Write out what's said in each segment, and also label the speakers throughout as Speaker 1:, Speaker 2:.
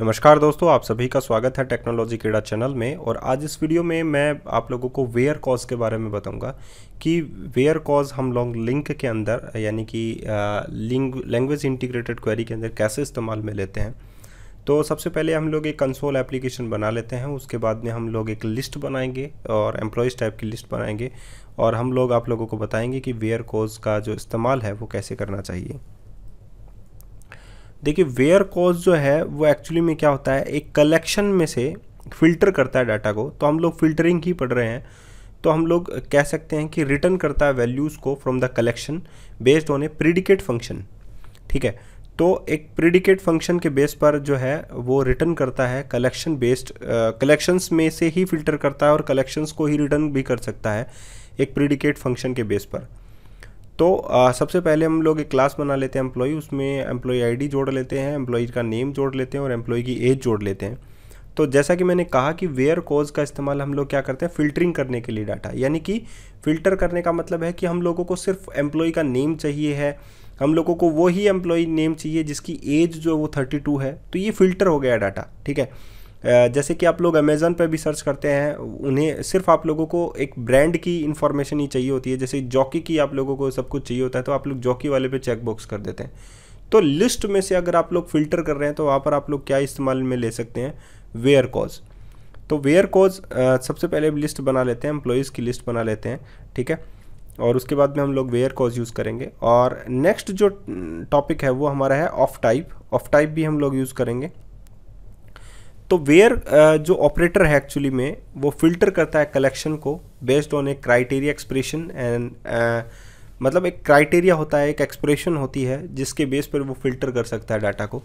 Speaker 1: नमस्कार दोस्तों आप सभी का स्वागत है टेक्नोलॉजी कीड़ा चैनल में और आज इस वीडियो में मैं आप लोगों को वेयर कॉज के बारे में बताऊंगा कि वेयर कॉज हम लोग लिंक के अंदर यानी कि लैंग्वेज इंटीग्रेटेड क्वेरी के अंदर कैसे इस्तेमाल में लेते हैं तो सबसे पहले हम लोग एक कंसोल एप्लीकेशन बना लेते हैं उसके बाद में हम लोग एक लिस्ट बनाएंगे और एम्प्लॉयज़ टाइप की लिस्ट बनाएंगे और हम लोग आप लोगों को बताएंगे कि वेयर कॉज का जो इस्तेमाल है वो कैसे करना चाहिए देखिए वेयर कॉज जो है वो एक्चुअली में क्या होता है एक कलेक्शन में से फिल्टर करता है डाटा को तो हम लोग फिल्टरिंग ही पढ़ रहे हैं तो हम लोग कह सकते हैं कि रिटर्न करता है वैल्यूज़ को from the collection based on a predicate function ठीक है तो एक प्रिडिकेट फंक्शन के बेस पर जो है वो रिटर्न करता है कलेक्शन बेस्ड कलेक्शंस में से ही फिल्टर करता है और कलेक्शंस को ही रिटर्न भी कर सकता है एक प्रिडिकेट फंक्शन के बेस पर तो आ, सबसे पहले हम लोग एक क्लास बना लेते हैं एम्प्लॉई उसमें एम्प्लॉई आईडी जोड़ लेते हैं एम्प्लॉई का नेम जोड़ लेते हैं और एम्प्लॉई की एज जोड़ लेते हैं तो जैसा कि मैंने कहा कि वेयर कोज का इस्तेमाल हम लोग क्या करते हैं फिल्टरिंग करने के लिए डाटा यानी कि फ़िल्टर करने का मतलब है कि हम लोगों को सिर्फ एम्प्लॉई का नेम चाहिए है हम लोगों को वो ही नेम चाहिए जिसकी एज जो वो थर्टी टू है तो ये फ़िल्टर हो गया डाटा ठीक है जैसे कि आप लोग अमेज़न पर भी सर्च करते हैं उन्हें सिर्फ आप लोगों को एक ब्रांड की इन्फॉर्मेशन ही चाहिए होती है जैसे जॉकी की आप लोगों को सब कुछ चाहिए होता है तो आप लोग जॉकी वाले पे चेकबॉक्स कर देते हैं तो लिस्ट में से अगर आप लोग फिल्टर कर रहे हैं तो वहाँ पर आप लोग क्या इस्तेमाल में ले सकते हैं वेयर कॉज तो वेयर कॉज सबसे पहले लिस्ट बना लेते हैं एम्प्लॉयज़ की लिस्ट बना लेते हैं ठीक है और उसके बाद में हम लोग वेयर कॉज यूज़ करेंगे और नेक्स्ट जो टॉपिक है वो हमारा है ऑफ टाइप ऑफ टाइप भी हम लोग यूज़ करेंगे तो वेयर uh, जो ऑपरेटर है एक्चुअली में वो फिल्टर करता है कलेक्शन को based on a criteria expression and मतलब एक क्राइटेरिया होता है एक एक्सप्रेशन होती है जिसके बेस पर वो फिल्टर कर सकता है डाटा को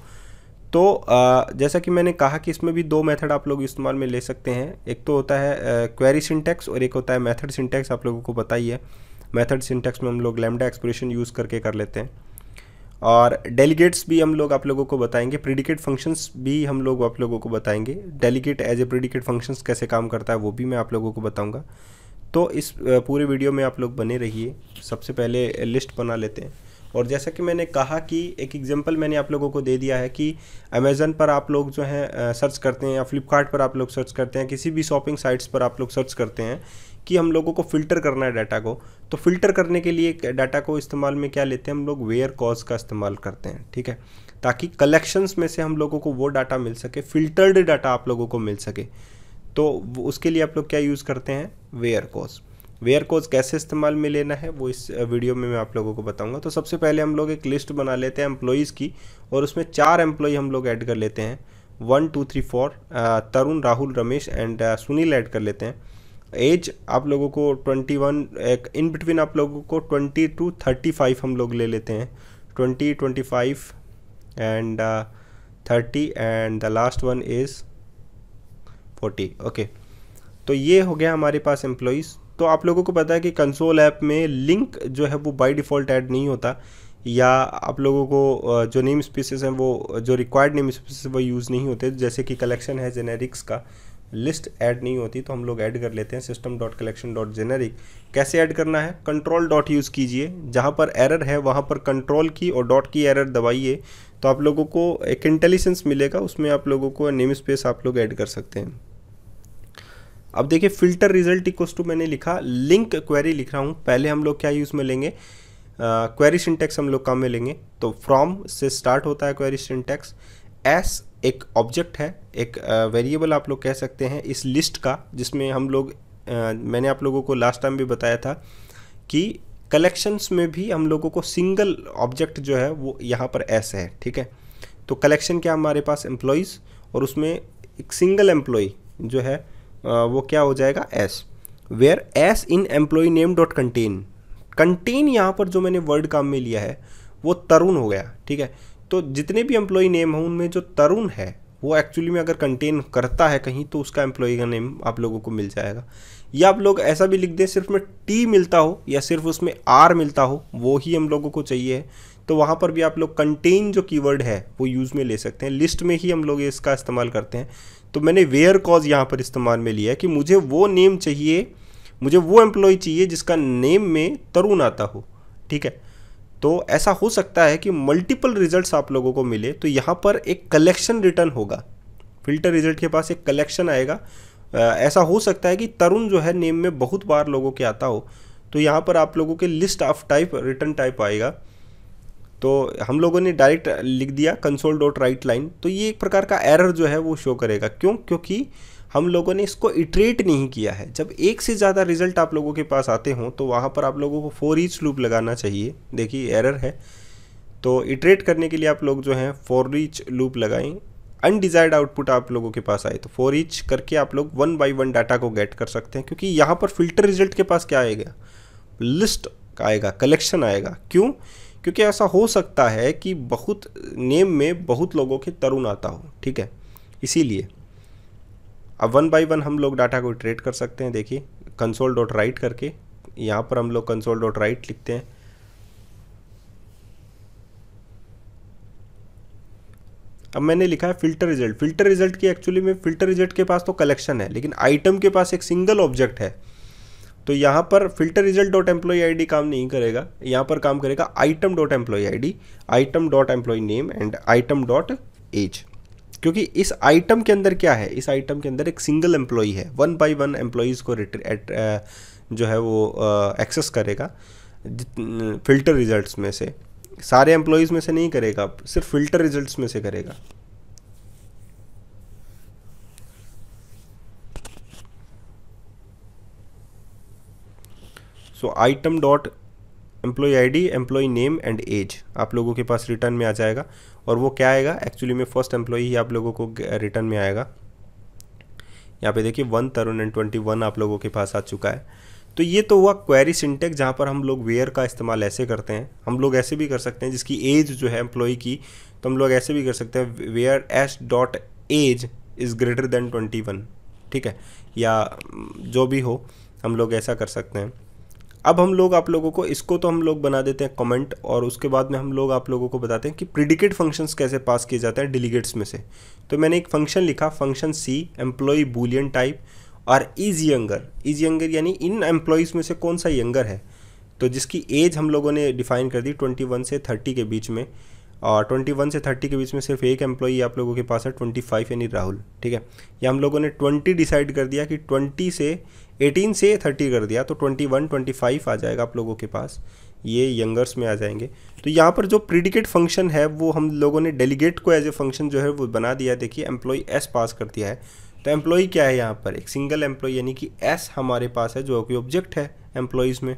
Speaker 1: तो uh, जैसा कि मैंने कहा कि इसमें भी दो मेथड आप लोग इस्तेमाल में ले सकते हैं एक तो होता है क्वेरी uh, सिंटेक्स और एक होता है मेथड सिंटेक्स आप लोगों को बताइए मेथड सिंटेक्स में हम लोग लेमडा एक्सप्रेशन यूज़ करके कर लेते हैं और डेलीगेट्स भी हम लोग आप लोगों को बताएंगे प्रिडिकेट फंक्शंस भी हम लोग आप लोगों को बताएंगे delegate as a predicate functions कैसे काम करता है वो भी मैं आप लोगों को बताऊंगा तो इस पूरे वीडियो में आप लोग बने रहिए सबसे पहले लिस्ट बना लेते हैं और जैसा कि मैंने कहा कि एक एग्जांपल मैंने आप लोगों को दे दिया है कि अमेज़न पर आप लोग जो हैं सर्च करते हैं या फ्लिपकार्ट पर आप लोग सर्च करते हैं किसी भी शॉपिंग साइट्स पर आप लोग सर्च करते हैं कि हम लोगों को फ़िल्टर करना है डाटा को तो फ़िल्टर करने के लिए डाटा को इस्तेमाल में क्या लेते हैं हम लोग वेयर कॉज का इस्तेमाल करते हैं ठीक है ताकि कलेक्शंस में से हम लोगों को वो डाटा मिल सके फिल्टर्ड डाटा आप लोगों को मिल सके तो उसके लिए आप लोग क्या यूज़ करते हैं वेयर कॉज वेयर कोज कैसे इस्तेमाल में लेना है वो इस वीडियो में मैं आप लोगों को बताऊंगा तो सबसे पहले हम लोग एक लिस्ट बना लेते हैं एम्प्लॉयज़ की और उसमें चार एम्प्लॉय हम लोग ऐड कर लेते हैं one two three four Tarun Rahul Ramesh and Sunil add कर लेते हैं एज आप लोगों को ट्वेंटी वन इन बिटवीन आप लोगों को ट्वेंटी टू थर्टी फाइव हम लोग ले लेते हैं twenty twenty five and thirty and the last one is forty okay तो ये हो गया हमारे पास एम्प्लॉयज़ तो आप लोगों को पता है कि कंसोल ऐप में लिंक जो है वो बाय डिफ़ॉल्ट ऐड नहीं होता या आप लोगों को uh, जो नेम स्पीसीज हैं वो जो रिक्वायर्ड नेम स्पीसीज वो यूज़ नहीं होते जैसे कि कलेक्शन है जेनेरिक्स का लिस्ट ऐड नहीं होती तो हम लोग ऐड कर लेते हैं system dot collection dot generic कैसे ऐड करना है कंट्रोल डॉट यूज़ कीजिए जहाँ पर एरर है वहाँ पर कंट्रोल की और डॉट की एरर दबाइए तो आप लोगों को एक इंटेलिजेंस मिलेगा उसमें आप लोगों को नेम स्पेस आप लोग ऐड कर सकते हैं अब देखिए फिल्टर रिजल्ट इक्व टू मैंने लिखा लिंक क्वेरी लिख रहा हूँ पहले हम लोग क्या यूज़ में लेंगे क्वेरी सिंटेक्स हम लोग काम में लेंगे तो फ्रॉम से स्टार्ट होता है क्वेरी सिंटेक्स एस एक ऑब्जेक्ट है एक वेरिएबल आप लोग कह सकते हैं इस लिस्ट का जिसमें हम लोग मैंने आप लोगों को लास्ट टाइम भी बताया था कि कलेक्शंस में भी हम लोगों को सिंगल ऑब्जेक्ट जो है वो यहाँ पर एस है ठीक है तो कलेक्शन क्या हमारे पास एम्प्लॉयज़ और उसमें एक सिंगल एम्प्लॉय जो है वो क्या हो जाएगा s where s in employee name dot contain contain यहाँ पर जो मैंने वर्ड काम में लिया है वो तरुण हो गया ठीक है तो जितने भी एम्प्लॉई नेम हों उनमें जो तरुण है वो एक्चुअली में अगर कंटेन करता है कहीं तो उसका एम्प्लॉई का नेम आप लोगों को मिल जाएगा या आप लोग ऐसा भी लिख दें सिर्फ में टी मिलता हो या सिर्फ उसमें आर मिलता हो वो ही हम लोगों को चाहिए तो वहाँ पर भी आप लोग कंटेन जो कीवर्ड है वो यूज़ में ले सकते हैं लिस्ट में ही हम लोग इसका इस्तेमाल करते हैं तो मैंने वेयर कॉज यहाँ पर इस्तेमाल में लिया है कि मुझे वो नेम चाहिए मुझे वो एम्प्लॉय चाहिए जिसका नेम में तरुण आता हो ठीक है तो ऐसा हो सकता है कि मल्टीपल रिजल्ट्स आप लोगों को मिले तो यहाँ पर एक कलेक्शन रिटर्न होगा फिल्टर रिजल्ट के पास एक कलेक्शन आएगा ऐसा हो सकता है कि तरुण जो है नेम में बहुत बार लोगों के आता हो तो यहाँ पर आप लोगों के list of type return type आएगा तो हम लोगों ने डायरेक्ट लिख दिया कंसोल डॉट राइट लाइन तो ये एक प्रकार का एरर जो है वो शो करेगा क्यों क्योंकि हम लोगों ने इसको इटरेट नहीं किया है जब एक से ज़्यादा रिजल्ट आप लोगों के पास आते हों तो वहाँ पर आप लोगों को फोर ईच लूप लगाना चाहिए देखिए एरर है तो इटरेट करने के लिए आप लोग जो हैं फोर ईच लूप लगाएं अनडिजायर्ड आउटपुट आप लोगों के पास आए तो फोर ईच करके आप लोग वन बाई वन डाटा को गेट कर सकते हैं क्योंकि यहाँ पर फिल्टर रिजल्ट के पास क्या आएगा लिस्ट आएगा कलेक्शन आएगा क्यों क्योंकि ऐसा हो सकता है कि बहुत नेम में बहुत लोगों के तरुण आता हो ठीक है इसीलिए अब वन बाई वन हम लोग डाटा को ट्रेड कर सकते हैं देखिए कंसोल डॉट राइट करके यहाँ पर हम लोग कंसोल डॉट राइट लिखते हैं अब मैंने लिखा है फिल्टर रिजल्ट फिल्टर रिजल्ट की एक्चुअली में फिल्टर रिजल्ट के पास तो कलेक्शन है लेकिन आइटम के पास एक सिंगल ऑब्जेक्ट है तो यहाँ पर filter result dot employee ID काम नहीं करेगा यहाँ पर काम करेगा item dot employee ID item dot employee name and item dot age क्योंकि इस आइटम के अंदर क्या है इस आइटम के अंदर एक सिंगल एम्प्लॉई है वन बाई वन एम्प्लॉयज़ को एट, uh, जो है वो एक्सेस uh, करेगा फिल्टर रिजल्ट्स में से सारे एम्प्लॉयज़ में से नहीं करेगा सिर्फ फिल्टर रिजल्ट्स में से करेगा so item dot employee ID employee name and age आप लोगों के पास रिटर्न में आ जाएगा और वो क्या आएगा एक्चुअली में फर्स्ट एम्प्लॉई ही आप लोगों को रिटर्न में आएगा यहाँ पे देखिए one Tarun and twenty one आप लोगों के पास आ चुका है तो ये तो हुआ क्वेरी सिंटेक्स जहाँ पर हम लोग वेयर का इस्तेमाल ऐसे करते हैं हम लोग ऐसे भी कर सकते हैं जिसकी एज जो है एम्प्लॉई की तो हम लोग ऐसे भी कर सकते हैं where s dot age is greater than twenty one ठीक है या जो भी हो हम लोग ऐसा कर सकते हैं अब हम लोग आप लोगों को इसको तो हम लोग बना देते हैं कमेंट और उसके बाद में हम लोग आप लोगों को बताते हैं कि प्रिडिकेट फंक्शंस कैसे पास किए जाते हैं डिलीगेट्स में से तो मैंने एक फंक्शन लिखा function c employee boolean type और इज यंगर इज यंगर यानी इन एम्प्लॉयज़ में से कौन सा यंगर है तो जिसकी एज हम लोगों ने डिफाइन कर दी वन से थर्टी के बीच में और ट्वेंटी वन से थर्टी के बीच में सिर्फ एक एम्प्लॉई आप लोगों के पास है ट्वेंटी फाइव यानी राहुल ठीक है या हम लोगों ने ट्वेंटी डिसाइड कर दिया कि ट्वेंटी से एटीन से थर्टी कर दिया तो ट्वेंटी वन ट्वेंटी फाइव आ जाएगा आप लोगों के पास ये यंगर्स में आ जाएंगे तो यहाँ पर जो प्रिडिकेट फंक्शन है वो हम लोगों ने डेलीगेट को एज ए फंक्शन जो है वो बना दिया देखिए एम्प्लॉई एस पास कर दिया है तो एम्प्लॉई क्या है यहाँ पर एक सिंगल एम्प्लॉई यानी कि एस हमारे पास है जो कि ऑब्जेक्ट है एम्प्लॉयज़ में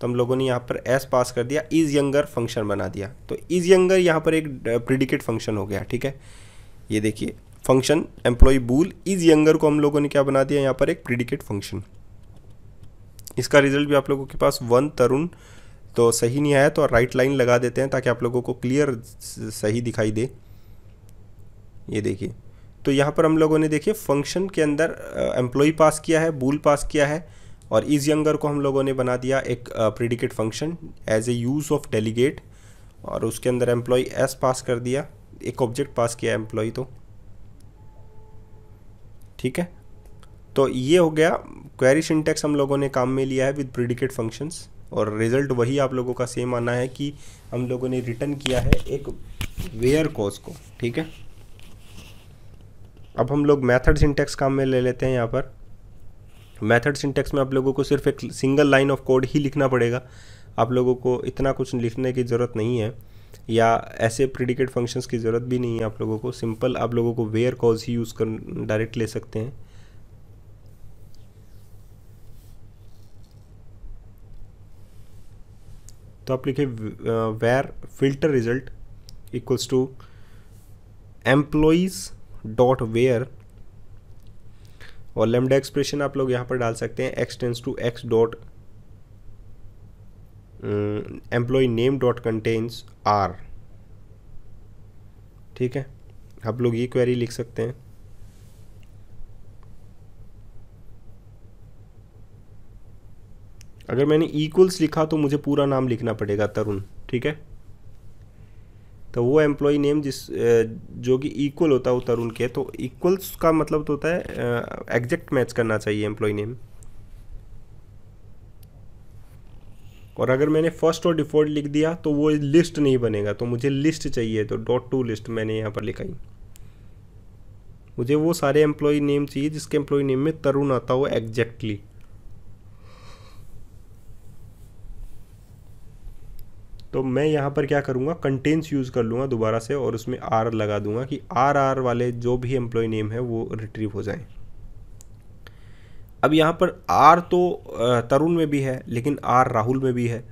Speaker 1: तो हम लोगों ने यहाँ पर एस पास कर दिया इज़ यंगर फंक्शन बना दिया तो इज़ यंगर यहाँ पर एक प्रिडिकेट फंक्शन हो गया ठीक है ये देखिए function employee bool is younger को हम लोगों ने क्या बना दिया यहाँ पर एक प्रिडिकेट फंक्शन इसका रिजल्ट भी आप लोगों के पास वन तरुण तो सही नहीं आया तो राइट लाइन लगा देते हैं ताकि आप लोगों को क्लियर सही दिखाई दे ये देखिए तो यहाँ पर हम लोगों ने देखिए फंक्शन के अंदर एम्प्लॉय पास किया है बूल पास किया है और इज यंगर को हम लोगों ने बना दिया एक predicate function as a use of delegate और उसके अंदर एम्प्लॉय एस पास कर दिया एक ऑब्जेक्ट पास किया एम्प्लॉय तो ठीक है तो ये हो गया क्वेरी सिंटेक्स हम लोगों ने काम में लिया है विद प्रिडिकेट फंक्शंस और रिजल्ट वही आप लोगों का सेम आना है कि हम लोगों ने रिटर्न किया है एक वेयर कोस को ठीक है अब हम लोग मैथड सिंटेक्स काम में ले लेते हैं यहाँ पर मेथड सिंटेक्स में आप लोगों को सिर्फ एक सिंगल लाइन ऑफ कोड ही लिखना पड़ेगा आप लोगों को इतना कुछ लिखने की ज़रूरत नहीं है या ऐसे प्रिडिकेट फंक्शंस की ज़रूरत भी नहीं है आप लोगों को सिंपल आप लोगों को वेयर कॉज ही यूज़ कर डायरेक्ट ले सकते हैं तो आप लिखे where filter result equals to employees dot where और लेमडा एक्सप्रेशन आप लोग यहाँ पर डाल सकते हैं x tends to x dot employee name dot contains R ठीक है आप लोग ये क्वेरी लिख सकते हैं अगर मैंने इक्वल्स लिखा तो मुझे पूरा नाम लिखना पड़ेगा तरुण ठीक है तो वो एम्प्लॉई नेम जिस जो कि इक्वल होता है तरुण के तो इक्वल्स का मतलब तो होता है एग्जैक्ट मैच करना चाहिए एम्प्लॉय नेम और अगर मैंने फर्स्ट और डिफॉल्ट लिख दिया तो वो लिस्ट नहीं बनेगा तो मुझे लिस्ट चाहिए तो डॉट टू लिस्ट मैंने यहाँ पर लिखाई मुझे वो सारे एम्प्लॉई नेम चाहिए जिसके एम्प्लॉई नेम में तरुण आता हो एग्जैक्टली तो मैं यहाँ पर क्या करूँगा कंटेंस यूज़ कर लूँगा दोबारा से और उसमें आर लगा दूंगा कि आर आर वाले जो भी एम्प्लॉय नेम है वो रिट्रीव हो जाए अब यहाँ पर आर तो तरुण में भी है लेकिन आर राहुल में भी है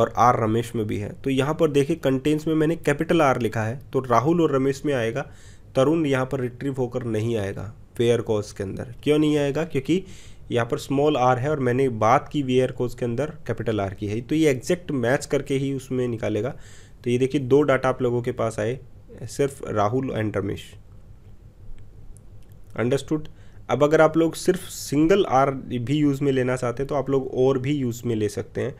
Speaker 1: और आर रमेश में भी है तो यहाँ पर देखिए कंटेंस में मैंने कैपिटल आर लिखा है तो राहुल और रमेश में आएगा तरुण यहाँ पर रिट्रीव होकर नहीं आएगा फेयर कॉज के अंदर क्यों नहीं आएगा क्योंकि यहाँ पर स्मॉल आर है और मैंने बात की वी वेयर कोज के अंदर कैपिटल आर की है तो ये एग्जैक्ट मैच करके ही उसमें निकालेगा तो ये देखिए दो डाटा आप लोगों के पास आए सिर्फ राहुल एंड रमेश अंडरस्टूड अब अगर आप लोग सिर्फ सिंगल आर भी यूज़ में लेना चाहते हैं तो आप लोग और भी यूज़ में ले सकते हैं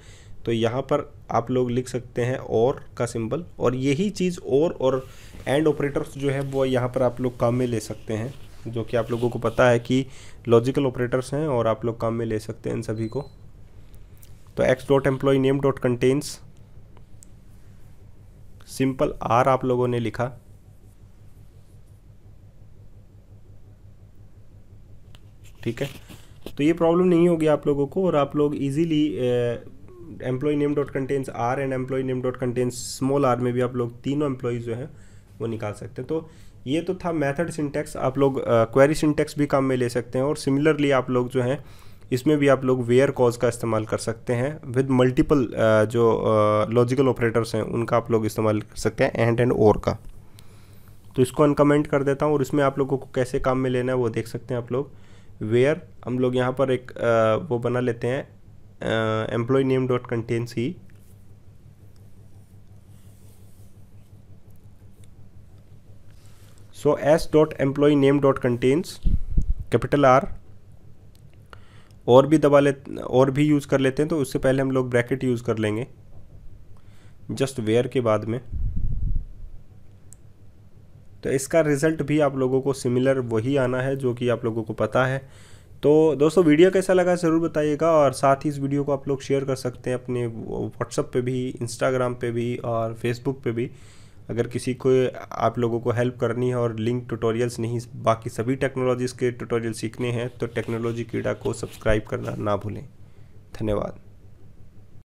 Speaker 1: तो यहाँ पर आप लोग लिख सकते हैं और का सिंबल और यही चीज़ और और एंड ऑपरेटर्स जो है वो यहाँ पर आप लोग काम में ले सकते हैं जो कि आप लोगों को पता है कि लॉजिकल ऑपरेटर्स हैं और आप लोग काम में ले सकते हैं इन सभी को तो x dot employee name dot contains simple R आप लोगों ने लिखा ठीक है तो ये प्रॉब्लम नहीं होगी आप लोगों को और आप लोग easily employee name dot contains R and employee name dot contains small R में भी आप लोग तीनों एम्प्लॉय जो हैं वो निकाल सकते हैं तो ये तो था मेथड सिंटेक्स आप लोग क्वेरी सिंटेक्स भी काम में ले सकते हैं और सिमिलरली आप लोग जो हैं इसमें भी आप लोग वेयर कॉज का इस्तेमाल कर सकते हैं विद मल्टीपल जो लॉजिकल ऑपरेटर्स हैं उनका आप लोग इस्तेमाल कर सकते हैं एंड एंड और का तो इसको अनकमेंट कर देता हूँ और इसमें आप लोगों को कैसे काम में लेना है वो देख सकते हैं आप लोग वेयर हम लोग यहाँ पर एक uh, वो बना लेते हैं employee name dot contains C so s dot employee name dot contains capital r और भी दबा ले और भी यूज़ कर लेते हैं तो उससे पहले हम लोग ब्रैकेट यूज़ कर लेंगे जस्ट वेयर के बाद में तो इसका रिज़ल्ट भी आप लोगों को सिमिलर वही आना है जो कि आप लोगों को पता है तो दोस्तों वीडियो कैसा लगा ज़रूर बताइएगा और साथ ही इस वीडियो को आप लोग शेयर कर सकते हैं अपने व्हाट्सएप पे भी इंस्टाग्राम पे भी और फेसबुक पे भी अगर किसी को आप लोगों को हेल्प करनी है और लिंक ट्यूटोरियल्स नहीं बाकी सभी टेक्नोलॉजीज़ के ट्यूटोरियल सीखने हैं तो टेक्नोलॉजी कीड़ा को सब्सक्राइब करना ना भूलें धन्यवाद